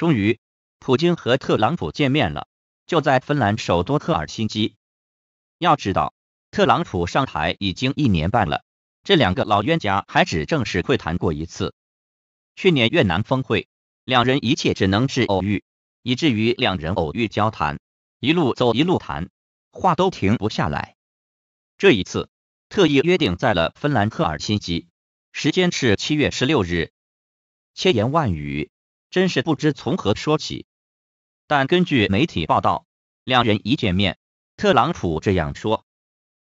终于，普京和特朗普见面了，就在芬兰首都赫尔辛基。要知道，特朗普上台已经一年半了，这两个老冤家还只正式会谈过一次。去年越南峰会，两人一切只能是偶遇，以至于两人偶遇交谈，一路走一路谈，话都停不下来。这一次，特意约定在了芬兰赫尔辛基，时间是七月十六日，千言万语。真是不知从何说起。但根据媒体报道，两人一见面，特朗普这样说：“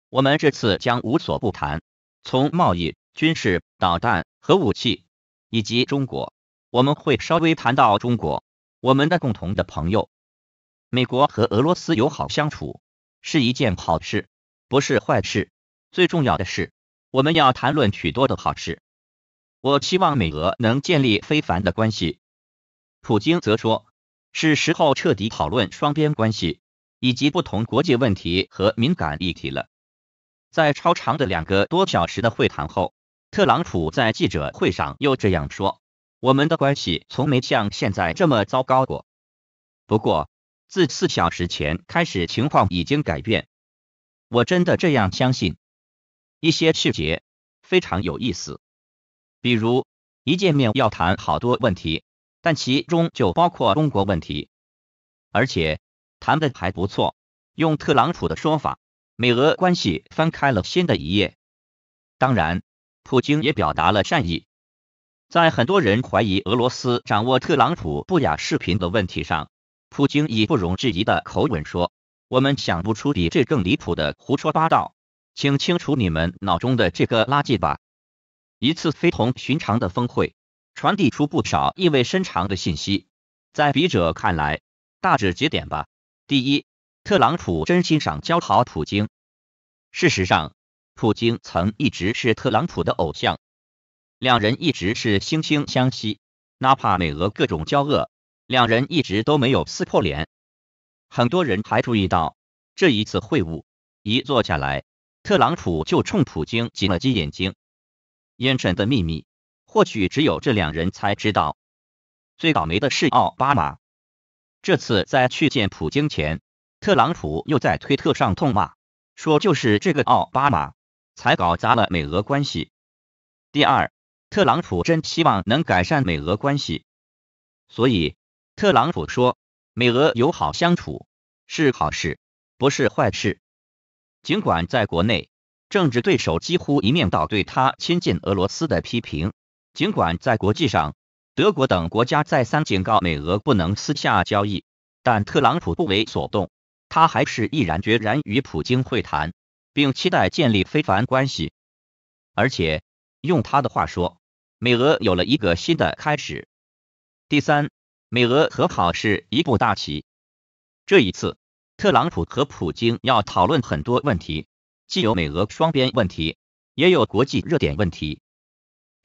我们这次将无所不谈，从贸易、军事、导弹、核武器以及中国，我们会稍微谈到中国，我们的共同的朋友。美国和俄罗斯友好相处是一件好事，不是坏事。最重要的是，我们要谈论许多的好事。我期望美俄能建立非凡的关系。”普京则说：“是时候彻底讨论双边关系以及不同国际问题和敏感议题了。”在超长的两个多小时的会谈后，特朗普在记者会上又这样说：“我们的关系从没像现在这么糟糕过。不过，自四小时前开始，情况已经改变。我真的这样相信。一些细节非常有意思，比如一见面要谈好多问题。”但其中就包括中国问题，而且谈的还不错。用特朗普的说法，美俄关系翻开了新的一页。当然，普京也表达了善意。在很多人怀疑俄罗斯掌握特朗普不雅视频的问题上，普京以不容置疑的口吻说：“我们想不出比这更离谱的胡说八道，请清除你们脑中的这个垃圾吧。”一次非同寻常的峰会。传递出不少意味深长的信息。在笔者看来，大致几点吧。第一，特朗普真心赏交好普京。事实上，普京曾一直是特朗普的偶像，两人一直是惺惺相惜。哪怕美俄各种交恶，两人一直都没有撕破脸。很多人还注意到，这一次会晤一坐下来，特朗普就冲普京挤了挤眼睛，眼神的秘密。或许只有这两人才知道。最倒霉的是奥巴马。这次在去见普京前，特朗普又在推特上痛骂，说就是这个奥巴马才搞砸了美俄关系。第二，特朗普真希望能改善美俄关系，所以特朗普说美俄友好相处是好事，不是坏事。尽管在国内，政治对手几乎一面倒对他亲近俄罗斯的批评。尽管在国际上，德国等国家再三警告美俄不能私下交易，但特朗普不为所动，他还是毅然决然与普京会谈，并期待建立非凡关系。而且，用他的话说，美俄有了一个新的开始。第三，美俄和好是一步大棋。这一次，特朗普和普京要讨论很多问题，既有美俄双边问题，也有国际热点问题。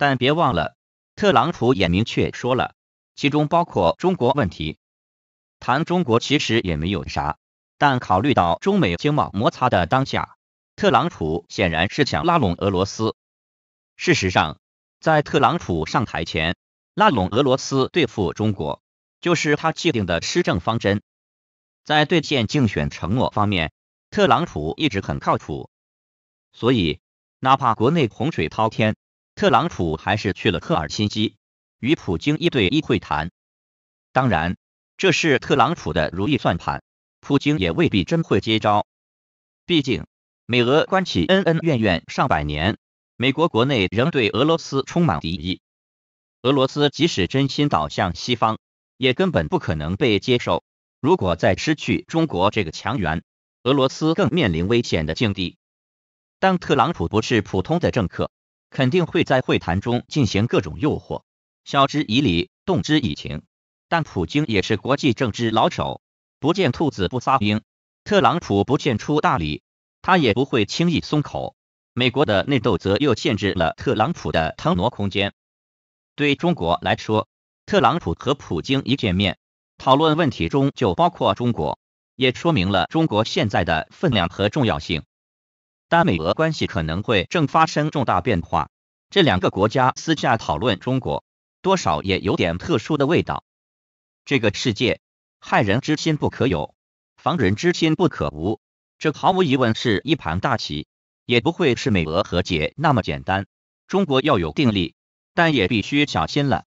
但别忘了，特朗普也明确说了，其中包括中国问题。谈中国其实也没有啥，但考虑到中美经贸摩擦的当下，特朗普显然是想拉拢俄罗斯。事实上，在特朗普上台前，拉拢俄罗斯对付中国就是他既定的施政方针。在兑现竞选承诺方面，特朗普一直很靠谱，所以哪怕国内洪水滔天。特朗普还是去了赫尔辛基，与普京一对一会谈。当然，这是特朗普的如意算盘，普京也未必真会接招。毕竟，美俄关起恩恩怨怨上百年，美国国内仍对俄罗斯充满敌意。俄罗斯即使真心倒向西方，也根本不可能被接受。如果再失去中国这个强援，俄罗斯更面临危险的境地。但特朗普不是普通的政客。肯定会在会谈中进行各种诱惑，晓之以理，动之以情。但普京也是国际政治老手，不见兔子不撒鹰。特朗普不见出大礼，他也不会轻易松口。美国的内斗则又限制了特朗普的腾挪空间。对中国来说，特朗普和普京一见面，讨论问题中就包括中国，也说明了中国现在的分量和重要性。但美俄关系可能会正发生重大变化，这两个国家私下讨论中国，多少也有点特殊的味道。这个世界害人之心不可有，防人之心不可无，这毫无疑问是一盘大棋，也不会是美俄和解那么简单。中国要有定力，但也必须小心了。